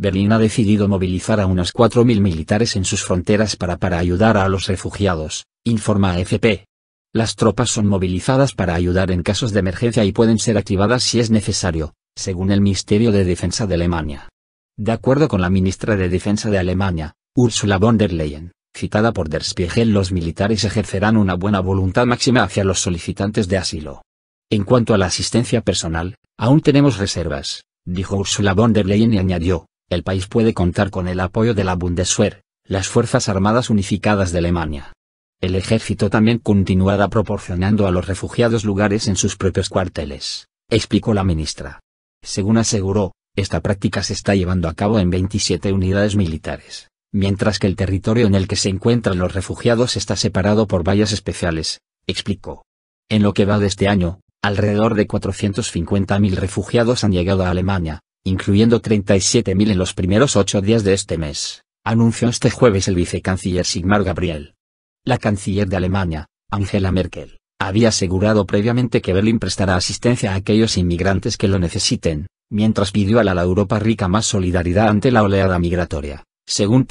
Berlín ha decidido movilizar a unos 4.000 militares en sus fronteras para para ayudar a los refugiados, informa AFP. Las tropas son movilizadas para ayudar en casos de emergencia y pueden ser activadas si es necesario, según el Ministerio de Defensa de Alemania. De acuerdo con la ministra de Defensa de Alemania, Ursula von der Leyen, citada por Der Spiegel, los militares ejercerán una buena voluntad máxima hacia los solicitantes de asilo. En cuanto a la asistencia personal, aún tenemos reservas, dijo Ursula von der Leyen y añadió, el país puede contar con el apoyo de la Bundeswehr, las Fuerzas Armadas Unificadas de Alemania. El ejército también continuará proporcionando a los refugiados lugares en sus propios cuarteles, explicó la ministra. Según aseguró, esta práctica se está llevando a cabo en 27 unidades militares, mientras que el territorio en el que se encuentran los refugiados está separado por vallas especiales, explicó. En lo que va de este año, alrededor de 450.000 refugiados han llegado a Alemania, incluyendo 37.000 en los primeros ocho días de este mes, anunció este jueves el vicecanciller Sigmar Gabriel. La canciller de Alemania, Angela Merkel, había asegurado previamente que Berlín prestará asistencia a aquellos inmigrantes que lo necesiten, mientras pidió a la Europa rica más solidaridad ante la oleada migratoria, según